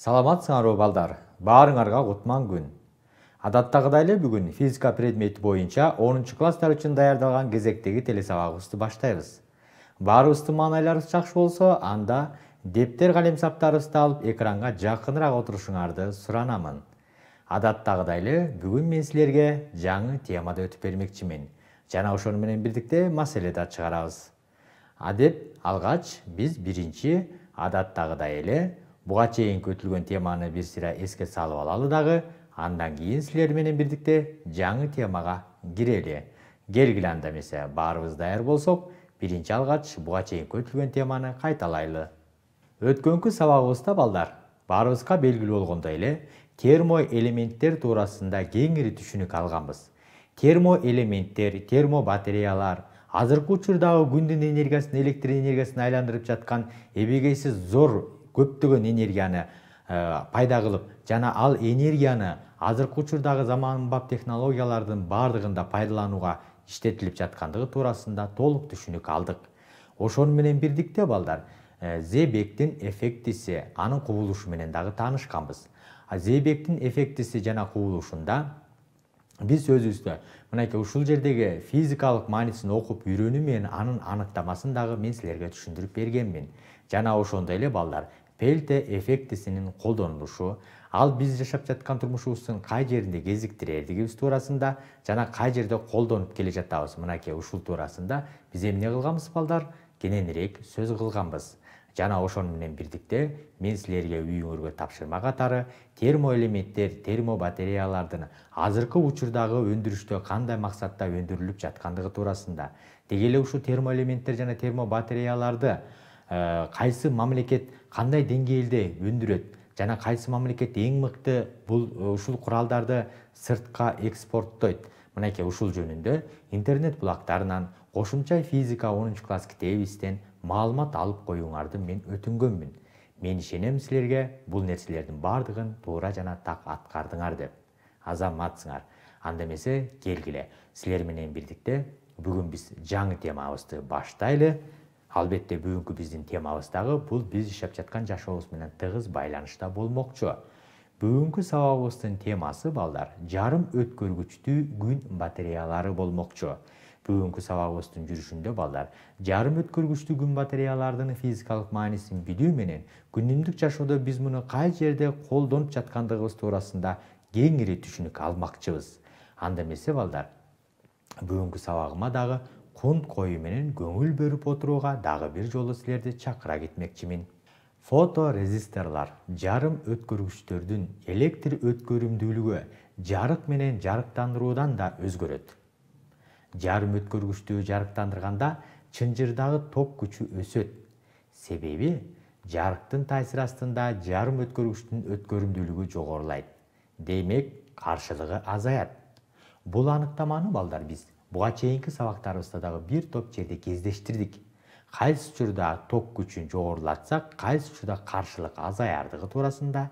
саламатсыңарбы балдар баарыңарга кутман күн адаттагыдай эле бүгүн физика предмети боюнча 10 класстар үчүн даярдалган кезектеги телесабагыбызды баштайбыз баарыбыздын маанайларыбыз жакшы болсо анда дептер калемсаптарыбызды алып экранга жакыныраак отурушуңарды суранамын адаттагыдай эле бүгүн мен силерге жаңы темада өтүп бермекчимин жана ошону менен бирдикте маселе да чыгарабыз адеп алгач биз биринчи адаттагыдай эле буга чейин көтүлгөн теманы бир сыйра эске салып алалы дагы андан кийин силер менен бирдикте жаңы темага кирели келгиле анда эмесе баарыбыз даяр болсок биринчи алгач буга чейин көтүлгөн теманы кайталайлы өткөнкү сабагыбызда балдар баарыбызга белгилүү болгондой эле термоэлементтер туурасында кеңири түшүнүк алганбыз термоэлементтер термобатареялар азыркы учурдагы күндүн энергиясын электр энергиясына айландырып жаткан эбегейсиз зор көптөгөн энергияны э, пайда кылып жана ал энергияны азыркы учурдагы заманбап технологиялардын баардыгында пайдаланууга иштетилип жаткандыгы туурасында толук түшүнүк алдык ошону менен бирдикте балдар э, зебектин эффектиси анын кубулушу менен дагы таанышканбыз зебектин эффектиси жана кубулушунда биз өзүбүздө мынакей ушул жердеги физикалык маанисин окуп үйрөнүү менен анын аныктамасын дагы мен силерге түшүндүрүп бергенмин жана ошондой эле балдар фельте эффектісінің қолданылушы ал біз жашап жатқан турмушубуздун кай жеринде кезиктирердигибиз турасында жана қай жерде колдонуп келе жатабыз мынакей ушул турасында биз эмне кылганбыз балдар кененирээк сөз кылганбыз жана ошону менен бирдикте мен силерге үйүңөргө тапшырма катары термоэлементтер термобатареялардын азыркы учурдагы өндүрүштө кандай мақсатта өндүрүлүп жаткандыгы турасында. деги эле ушул термоэлементтер жана термобатареяларды кайсы мамлекет қандай деңгейде өндіреді және қайсы мемлекет ең мықты бұл ұшыл құралдарды сыртқа экспорттайды мінекей ұшыл жөнінде интернет бұлақтарынан қосымша физика 10 класс кітебістен маалымат алып қоюыңарды мен өтінгенмін мен сенем сілерге бұл нәрселердің бардығын туура жана так аткардыңар деп азаматсыңар анда эмесе келгиле силер менен бирдикте бүгүн биз жаңы темабызды баштайлы албетте бүгүнкү биздин темабыз бұл бул биз жашап жаткан жашообуз менен тыгыз байланышта болмокчу бүгүнкү сабагыбыздын темасы балдар жарым өткөргүчтүү күн батареялары болмокчу бүгүнкү сабагыбыздын жүрүшүндө балдар жарым өткөргүчтүү күн батареяларынын физикалык маанисин билүү менен күнүмдүк жашоодо биз муну кай жерде колдонуп жаткандыгыбыз туурасында кеңири түшүнүк алмакчыбыз анда эмесе балдар бүгүнкү сабагыма дагы кой менен көңүл бөлүп отурууга дагы бир жолу силерди чакыра кетмекчимин фоторезисторлар жарым өткөргүчтөрдүн электр өткөрүмдүүлүгү жарық менен жарыктандыруудан да өзгөрөт жарым өткөргүчтү жарықтандырғанда чынжырдагы ток күчү өсөт себеби жарыктын тайсырастында жарым өткөргүчтүн өткөрүмдүүлүгү жогорулайт демек каршылыгы азаят бул аныктаманы балдар биз буга чейинки сабактарыбызда дагы бир топ жерде кездештирдик кайсы учурда ток күчүн жогорулатсак кайсы учурда каршылык азаярдыгы туурасында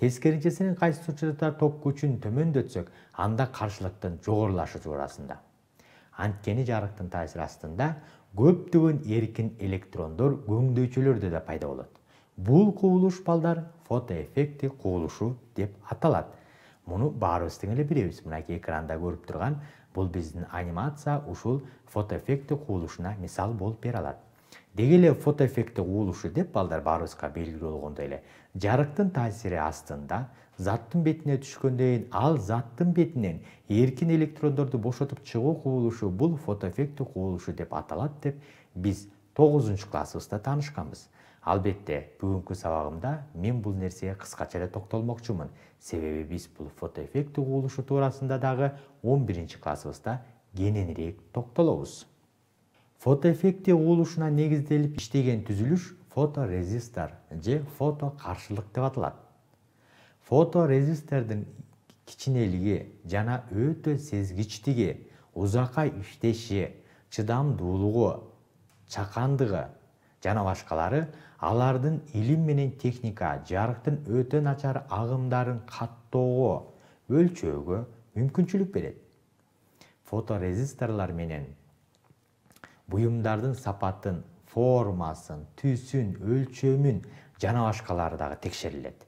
қайсы кайсы учурда ток күчүн төмөндөтсөк анда каршылыктын жогорулашы туурасында анткени жарыктын таасири астында көптөгөн эркин электрондор көңдөйчөлөрдө да пайда болот бул кубулуш балдар фотоэффекти кубулушу деп аталат муну баарыбыз тең эле билебиз мынакей экранда көрүп турган бұл біздің анимация ұшыл фотоэффекті куулушуна мисал болып бере алады. деги эле деп балдар баарыбызга белгілі олғында эле жарықтың таасири астында заттың бетіне түшкөндөн ал заттың бетінен еркен электрондарды бошатып чығу куулушу бұл фотоэффекті куулушу деп аталат деп біз 9 тогузунчу классыбызда танышқамыз. албетте бүгүнкү сабагымда мен бул нерсеге кыскача эле токтолмокчумун себеби биз бул фотоэффект угулушу туурасында дагы он биринчи классыбызда кененирээк токтолобуз фотоэффекти угулушуна негизделип иштеген түзүлүш фоторезистор же фото каршылык деп аталат фоторезистордун кичинелиги жана өтө сезгичтиги узакка иштеши чыдамдуулугу чакандыгы жана башкалары Алардың илим менен техника жарыктын өтө начар ағымдарын каттоого өлчөөгө мүмкүнчүлүк берет фоторезисторлор менен буюмдардын сапатын формасын түсүн өлчөмүн жана башкалары дагы текшерилет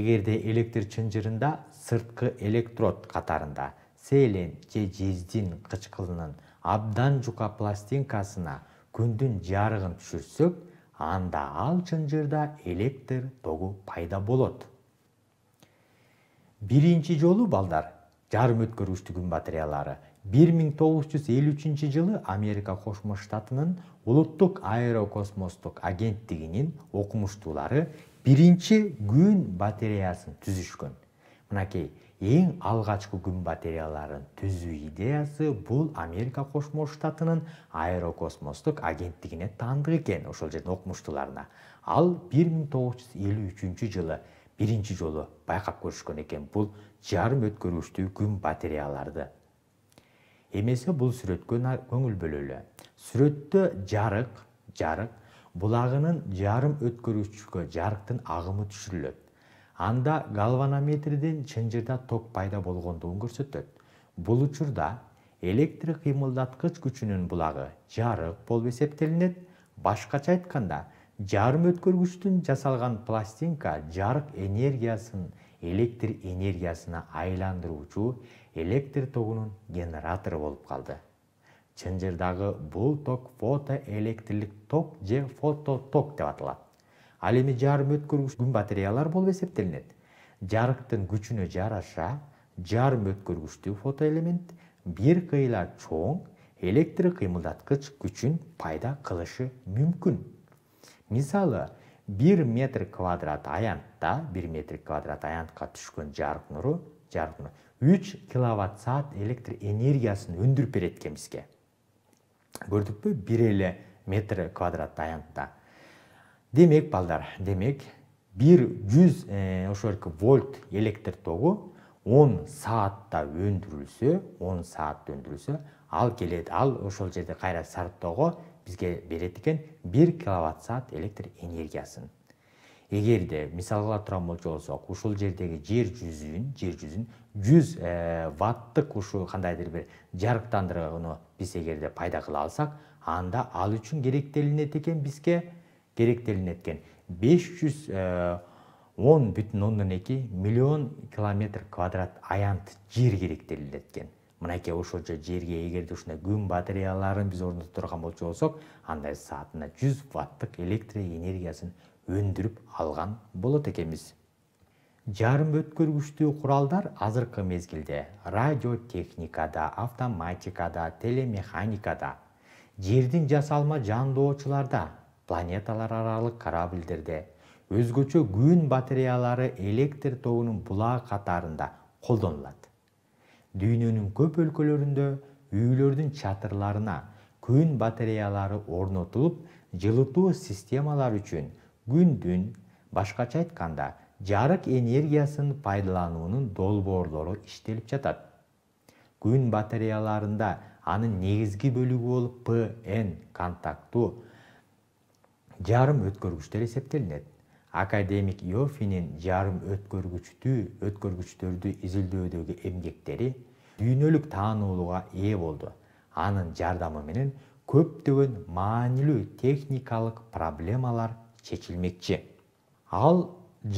эгерде электр чынжырында сырткы электрод катарында селен же жездин кычкылынын абдан жука пластинкасына күндүн жарыгын түшүрсөк анда ал чынжырда электр тогу пайда болот биринчи жолу балдар жарым өткөрүүчтүгүн батареялары 1953 жылы Америка Кошмо Штатынын Улуттук аэрокосмостук агенттигинин окумуштуулары биринчи күн батареясын түзүшкөн. Мынакей ең алғашқы күн батареяларын түзу идеясы бұл америка кошмо штатынын аэрокосмостук агенттигине таандык экен ошол жердин окумуштууларына ал 1953 жылы биринчи жолу байкап көрүшкөн экен бул жарым өткөргүчтүү күн батареяларды эмесе бул сүрөткө көңүл бөлөлү сүрөттө жарык жарык булагынын жарым өткөргүчкө жарыктын агымы түшүрүлөт анда галванометрден чынжырда ток пайда болгондугун көрсөтөт бул учурда электр кыймылдаткыч күчүнүн булагы жарык болуп эсептелинет башкача айтканда жарым өткөргүчтөн жасалган пластинка жарык энергиясын электр энергиясына айландыруучу электр тогунун генератору болуп калды чынжырдагы бул ток фотоэлектрлик ток же фототок деп аталат ал эми жарым өткөргүч күн батареялар болуп эсептелинет жарыктын күчүнө жараша жарым өткөргүчтүү фотоэлемент бир кыйла чоң электр кыймылдаткыч күчүн пайда кылышы мүмкүн мисалы бир метр квадрат аянтта бир метр квадрат аянтка түшкөн жарык нуру жарык нуру үч киловатт саат электр энергиясын өндүрүп берет экен бизге көрдүкпү бир эле метр квадрат аянтта демек балдар демек бир жүз э, ошол вольт электр тогу он саатта өндүрүлсө он саатта өндүрүлсө ал келет ал ошол жерде кайра сарптоого бизге берет экен бир киловатт саат электр энергиясын эгерде мисалга ала турган болсок ушул жердеги жер жүзүн жер жүзүн жүз э, ваттык ушу кандайдыр бир жарыктандырууну биз эгерде пайда кыла алсак анда ал үчүн керектелинет экен бизге керектелінеткен 510 бүтін миллион километр квадрат аянт жер керектелинеткен мынакей ошол жерге эгерде ушундай күн батареяларын биз тұрған болчу болсок андай саатына 100 ваттык электр энергиясын өндүрүп алган болот экенбиз жарым өткөргүчтүү куралдар азыркы мезгилде радиотехникада автоматикада телемеханикада жердин жасалма жандоочуларда планеталар аралык корабльдерде өзгөчө күн батареялары электр тогунун булагы катарында колдонулат дүйнөнүн көп өлкөлөрүндө үйлөрдүн чатырларына күн батареялары орнотулуп жылытуу системалары үчүн күндүн башкача айтканда жарык энергиясын пайдалануунун долбоорлору иштелип жатат күн батареяларында анын негизги бөлүгү болуп пн контакту жарым өткөргүчтөр эсептелинет академик иофинин жарым өткөргүчтүү өткөргүчтөрдү изилдөөдөгү эмгектери дүйнөлүк таанылууга ээ болду анын жардамы менен көптөгөн маанилүү техникалык проблемалар чечилмекчи ал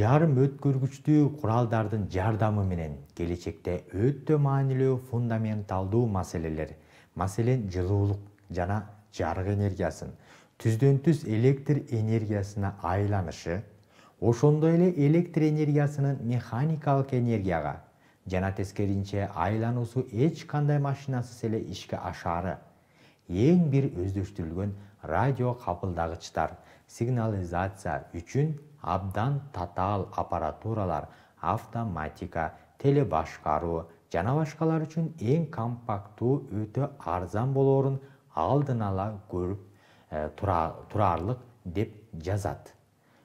жарым өткөргүчтүү куралдардын жардамы менен келечекте өтө маанилүү фундаменталдуу маселелер маселен жылуулук жана жарык энергиясын түзден түз электр энергиясына айланышы ошондой эле электр энергиясынын механикалык энергияга жана тескеринче айлануусу эч кандай машинасыз эле ишке ашары эң бир өздөштүрүлгөн радио кабылдагычтар сигнализация үчүн абдан татаал аппаратуралар автоматика телебашкаруу жана башкалар үчүн эң компакттуу өтө арзан болоорун алдын ала көрүп тұра, тұрарлық деп жазады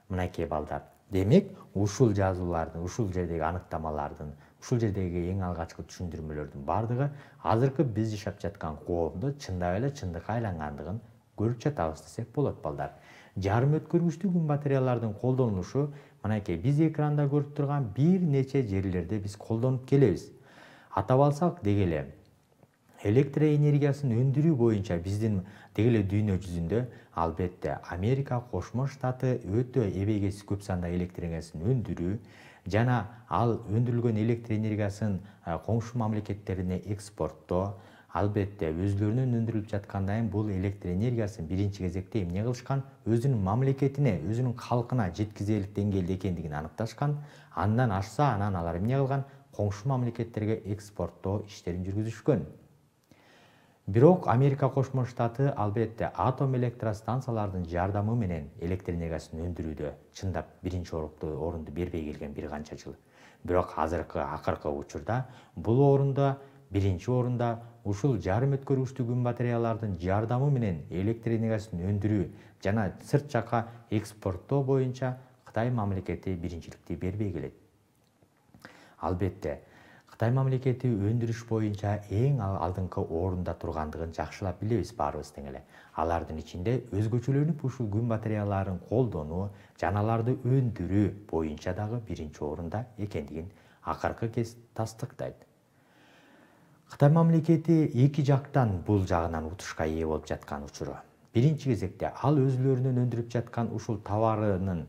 мынакей балдар демек ушул жазуулардын ушул жердеги аныктамалардын ушул жердеги эң алгачкы түшүндүрмөлөрдүн баардыгы азыркы биз жашап жаткан коомдо чындап эле чындыкка айлангандыгын көрүп жатабыз десек болот балдар жарым өткөргүчтүү күн батареялардын колдонулушу мынакей биз экранда көрүп турган бир нече жерлерде биз колдонуп келебиз атап алсак деги эле электр энергиясын өндіру бойынша биздин деги эле дүйнө жүзүндө албетте америка кошмо штаты өтө эбегеси көп санда электр энергиясын өндіру, жана ал өндірілген электр энергиясын қоңшы мамлекеттерине экспорттоо албетте өзілерінің өндіріліп жатқандайын бұл бул электр энергиясын бірінші кезекте эмне кылышкан өзінің мамлекетине өзүнүн калкына жеткизелик деңгээлде экендигин аныкташкан андан ашса анан алар эмне кылган коңшу мамлекеттерге экспорттоо иштерин жүргүзүшкөн бирок америка кошмо штаты албетте атом электростанциялардын жардамы менен электр энергиясын өндүрүүдө чындап биринчи орунду бербей келген бир канча жыл бирок азыркы акыркы учурда бул орунда биринчи орунда ушул жарым өткөргүчтүү күн батареялардын жардамы менен электр энергиясын өндүрүү жана сырт жака экспорттоо боюнча кытай мамлекети биринчиликти бербей келет албетте кытай мамлекети өндүрүш боюнча эң алдыңкы орунда тургандыгын жакшылап билебиз баарыбыз тең эле алардын ичинде өзгөчөлөнүп ушул күн батареяларын колдонуу жана аларды өндүрүү боюнча дагы биринчи орунда экендигин акыркы кез тастыктайт кытай мамлекети эки жактан бул жагынан утушка ээ болуп жаткан учуру биринчи кезекте ал өзүлөрүнүн өндүрүп жаткан ушул товарынын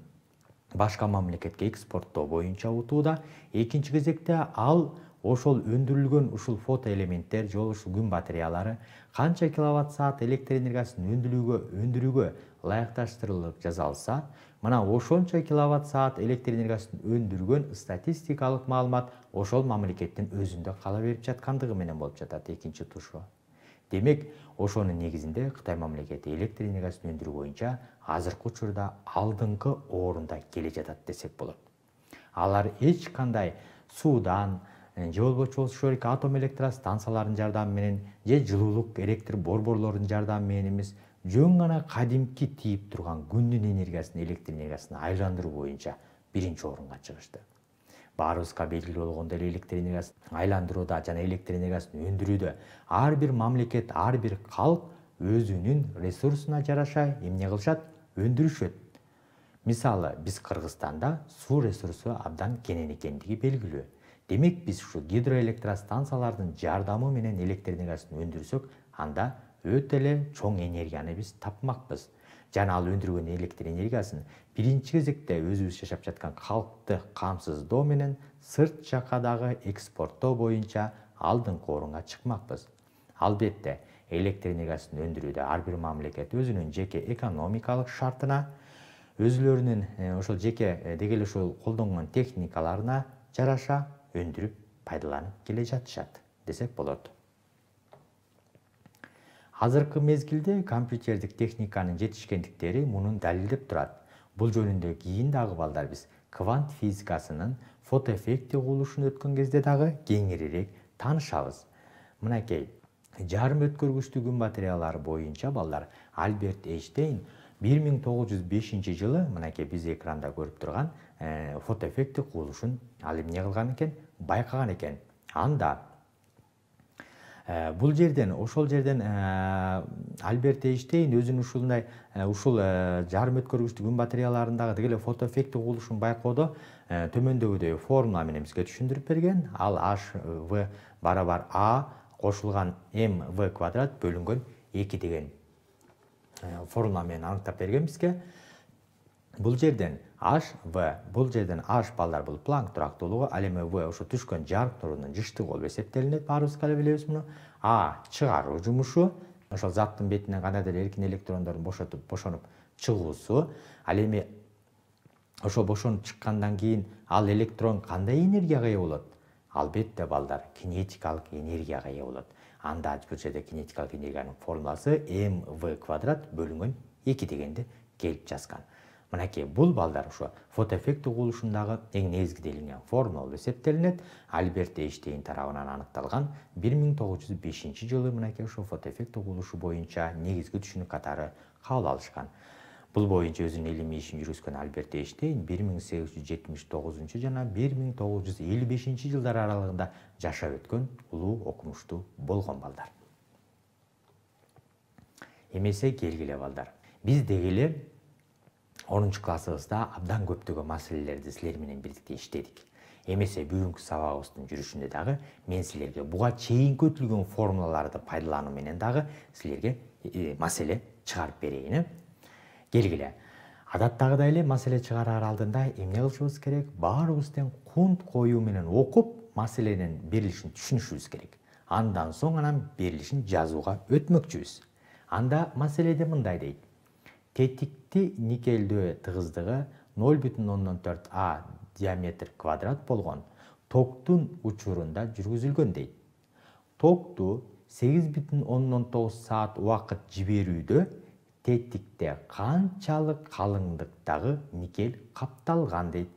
башка мамлекетке экспорттоо боюнча утууда экинчи кезекте ал ошол өндүрүлгөн ушул фотоэлементтер же болбошо күн батареялары канча киловатт саат электр энергиясын өндүрүүгө өндүрүүгө ылайыкташтырылып жасалса мына ошончо киловатт саат электр энергиясын өндүргөн статистикалык маалымат ошол мамлекеттин өзүндө кала берип жаткандыгы менен болуп жатат экинчи тушу демек ошонун негизинде кытай мамлекети электр энергиясын өндүрүү боюнча азыркы учурда алдыңкы орунда келе жатат десек болот алар эч кандай суудан же болбосу ошол атом электростанцияларынын жардамы менен же жылуулук электр борборлорунун жардамы менен эмес жөн гана кадимки тийип турган күндүн энергиясын электр энергиясына айландыруу боюнча биринчи орунга чыгышты баарыбызга белгилүү болгондой эле электр энергиясын айландырууда жана электр энергиясын өндүрүүдө ар бир мамлекет ар бир калк өзүнүн ресурсуна жараша эмне кылышат өндүрүшөт мисалы биз кыргызстанда суу ресурсу абдан кенен экендиги белгилүү демек біз ушу гидроэлектростанциялардын жардамы менен электр энергиясын өндүрсөк анда өтө эле чоң энергияны биз тапмакпыз жана ал өндүргөн электр энергиясын биринчи кезекте өзүбүз жашап жаткан калкты камсыздоо менен сырт жака дагы экспорттоо боюнча алдыңкы орунга чыкмакпыз албетте электр энергиясын өндүрүүдө ар бир мамлекет өзүнүн жеке экономикалық шартына өзүлөрүнүн э, ошол жеке э, деги эле ушул техникаларына жараша өндіріп пайдаланып келе жатышады десек болады азыркы мезгилде компьютердик техниканын жетишкендиктери мунун далилдеп турат бул жөнүндө кийин дагы біз квант физикасынын фотоэффекти курулушун өткөн кезде дагы кеңирирээк таанышабыз мынакей жарым өткіргіштігін батареялары боюнча балдар альберт эйнштейн 1905 жылы мынакей биз экранда көрүп турган фотоэффекті э, қуу үшін ал не кылган екен байқаған екен. анда э, Бұл жерден ошол жерден э, альберт эйнштейн өзүнүн ушундай ушул жарым өткөргүчтүк күн батареяларындагы деги эле фотоэффекти куулушун байкоодо төмөндөгүдөй формула менен бизге түшүндүрүп берген ал h V, барабар а кошулган м в квадрат бөлүнгөн эки деген формула менен аныктап берген бизге бұл жерден h v бұл жерден h балдар бұл планк тұрақтылығы ал эми v ұшы түшкөн жарык тұрының жыштыгы болуп эсептелинет баарыбыз каалай билебиз муну а чыгаруу жумушу ошол заттын бетинен кандайдыр эркин электрондордун бошотуп бошонуп чыгуусу ал эми ошол бошонуп чыккандан кийин ал электрон қандай энергияға ээ болот албетте балдар кинетикалық энергияға ээ болот анда бұл жерде кинетикалык энергияның формуласы MV квадрат бөлүнгөн эки дегенди келіп жасқан мынакей бұл балдар ушу фотоэффект угулушундагы эң негизги делинген формула болуп эсептелинет альберт эйштейн тарабынан аныкталган 1905 жылы мынакей ушу фотоэффект угулушу боюнча негизги түшүнүк катары кабыл алышкан Бұл бойынша өзүнүн илимий ишин жүргүзгөн Альберт Эйнштейн 1879 жана 1955 жылдар аралығында жашап өткен улуу окумуштуу болгон балдар. Емесе келгіле балдар. Біз эле онунчу классыбызда абдан көптөгөн маселелерди силер менен бирдикте иштедик эмесе бүгүнкү сабагыбыздын жүрүшүндө дагы мен силерге буга чейинки өтүлгөн формулаларды пайдалануу менен дагы силерге маселе чыгарып берейин э келгиле адаттагыдай эле маселе чыгараар алдында эмне кылышыбыз керек баарыбыз тең кунт коюу менен окуп маселенин берилишин түшүнүшүбүз керек андан соң анан берилишин жазууга өтмөкчүбүз анда маселеде мындай дейт тетикти никелдөө тыгыздыгы 0,4 а диаметр квадрат болгон токтун учурунда жүргүзүлгөн дейт токту 8,9 саат убакыт жиберүүдө тетикте канчалык калыңдыктагы никель капталган дейт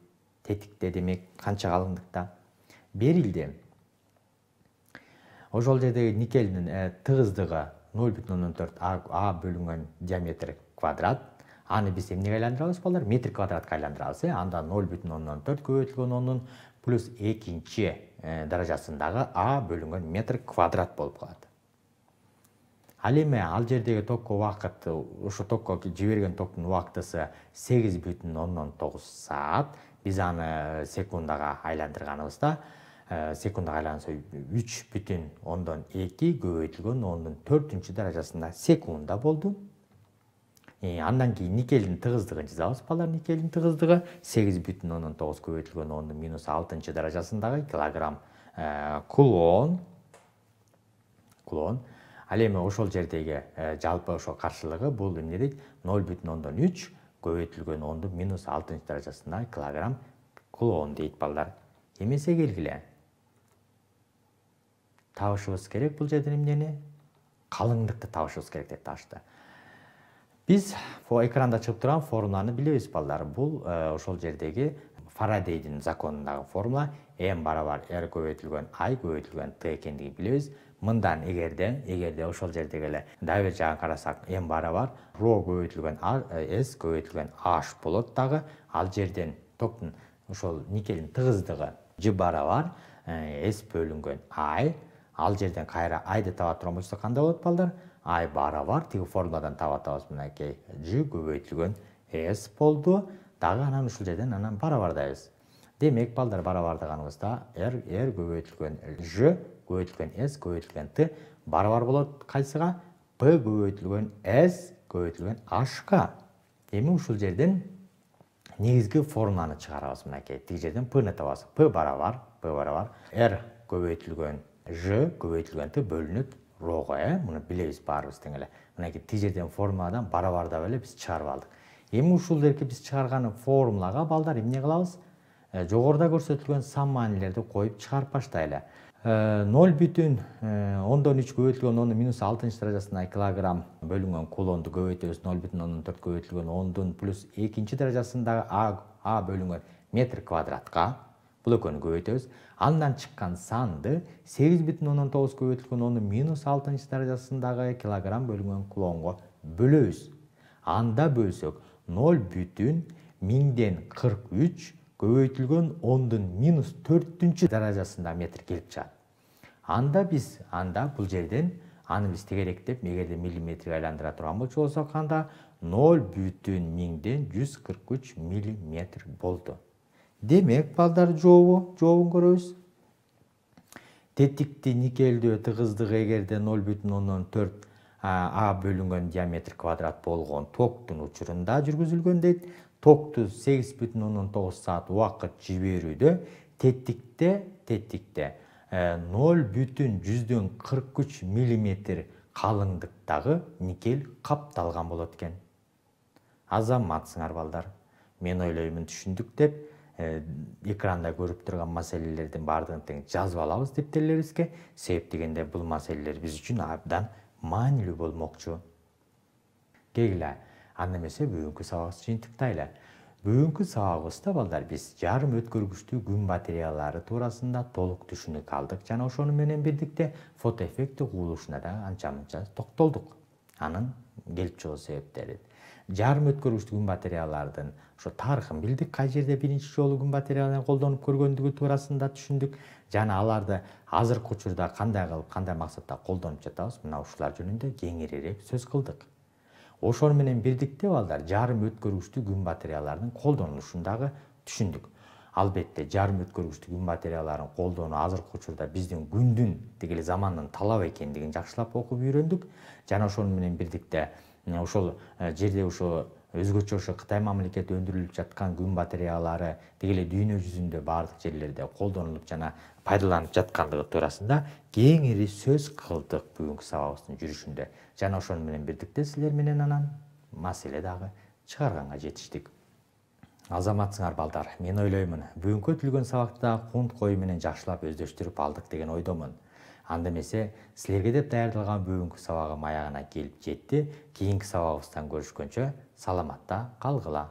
тетикте демек канча калыңдыкта берилди ошол жердеги никелдин тыгыздыгы ноль а бөлүнгөн диаметр квадрат аны біз эмнеге айландырабыз балдар метр квадратка айландырабыз э анда ноль бүтүн ондон төрт көбөйтүлгөн ондун плюс экинчи э, даражасындагы а бөлүнгөн метр квадрат болуп калат ал эми ал жердеги токко убакыт ушу токко жиберген токтун убактысы сегиз бүтүн ондон тогуз саат биз аны секундага айландырганыбызда э, секундага айланса үч бүтүн ондон эки көбөйтүлгөн ондун төртүнчү даражасында секунда болду Э, андан кийин никелдин тығыздығын жазабыз балдар никелдин тығыздығы сегиз бүтүн оннан тогуз көбейтілген онның минус алтынчы даражасындагы килограмм э, кулон кулон ал эми ошол жердеги э, жалпы ошол каршылыгы бул эмне дейт ноль бүтүн ондон үч көбөйтүлгөн ондун минус алтынчы даражасындагы килограмм кулон дейт балдар эмесе келгиле табышыбыз керек бул жерден эмнени калыңдыкты табышыбыз керек деп ташты биз экранда чыгып турган формуланы билебиз балдар бул ошол жердеги фарадейдин законундагы формула м барабар р көбөйтүлгөн i көбөйтүлгөн т экендигин билебиз мындан эгерде эгерде ошол жердеги эле дагы бер жагын карасак м барабар ро көбөйтүлгөн с көбөйтүлгөн h болот дагы ал жерден токтун ошол никелдин тыгыздыгы ж барабар с бөлүнгөн i ал жерден кайра айды таба турган болсок кандай болот балдар Ай бар тиги формуладан таап атабыз мынакей жү көбөйтүлгөн с болду дагы анан жерден анан барабардайбыз демек балдар барабардаганыбызда р r көбөйтүлгөн ж көбөйтүлгөн s көбөйтүлгөн т барабар болады қайсыға p көбөйтүлгөн s көбөйтүлгөн h қа ушул жерден негізгі формуланы чыгарабыз мынакей тиги жерден пны табабыз п барабар п барабар r көбөйтүлгөн ж көбөйтүлгөн т бөлүнөт рога э муну билебиз баарыбыз тең эле мынакей тиги жерден формуладан бара бардап эле биз чыгарып алдык эми ушул жерки биз чыгарган формулага балдар эмне кылабыз жогоруда көрсөтүлгөн сан маанилерди коюп чыгарып баштайлы ноль бүтүн ондон үч көбөйтүлгөн ондун минус алтынчы даражасына килограмм бөлүнгөн кулонду көбөйтөбүз ноль бүтүн ондон төрт көбөйтүлгөн ондун плюс экинчи даражасындагы а бөлүнгөн метр квадратка Бұл өкені көйтіз. шыққан санды 8,19 көйтілген оны минус 6-шы килограмм бөлінген құлонғы бүлі Анда бөлсек 0 бүтін минден 43 көйтілген оныңдың минус 4-шы метр келіп жады. Анда біз, анда бұл жерден аны біз тегеректеп мегерді миллиметр ғайландыра тұрған бұл жол қанда 0 бүтін 143 мм болды демек балдар жообу жообун көрөбүз тетикти никелдөө тыгыздыгы эгерде 0,4 а бөлүнгөн диаметр квадрат болгон токтун учурунда жүргүзүлгөн дейт токту 8,9 саат убакыт жиберүүдө тетикте тетикте ноль мм жүздөн кырк үч миллиметр калыңдыктагы никель капталган болот экен азаматсыңар балдар мен ойлоймун түшүндүк деп Э, экранда көріп тұрған мәселелердің барлығын тең жазып алабыз дептерлерибизге себеп дегенде бұл мәселелер біз үшін абдан маанилүү болмокчу келгиле анда эмесе бүгүнкү сабагыбызды жыйынтыктайлы бүгүнкү сабагыбызда балдар биз жарым өткөргүчтүү күн батареялары туурасында толук түшүнүк алдык жана ошону менен бирдикте фотоэффекти куулушуна да анча мынча токтолдук анын келип чыгуу себептери жарым өткөргүчтүү күн батареялардын ошо тарыхын билдик кай жерде биринчи жолу күн батареяны колдонуп көргөндүгү туурасында түшүндүк жана аларды азыркы учурда кандай кылып кандай максатта колдонуп жатабыз мына ушулар жөнүндө кеңирээрээк сөз кылдык ошону менен бирдикте балдар жарым өткөргүчтүү күн батареялардын колдонулушун дагы түшүндүк албетте жарым өткөргүчтүү күн батареяларын колдонуу азыркы учурда биздин күндүн деги эле замандын талабы экендигин жакшылап окуп үйрөндүк жана ошону менен бирдикте ошол э, жерде ошо өзгөчө ошо кытай мамлекети өндүрүлүп жаткан күн батареялары деги эле дүйнө жүзүндө баардык жерлерде колдонулуп жана пайдаланып жаткандыгы туурасында кеңири сөз кылдык бүгүнкү сабагыбыздын жүрүшүндө жана ошону менен бирдикте силер менен анан маселе дагы чыгарганга жетиштик азаматсыңар балдар мен ойлоймун бүгүнкү өтүлгөн сабакты дагы кунт кою менен жакшылап өздөштүрүп алдык деген ойдомун анда эмесе силерге деп даярдалган бүгүнкү сабагым аягына келип жетти кийинки сабагыбыздан көрүшкөнчө саламатта калгыла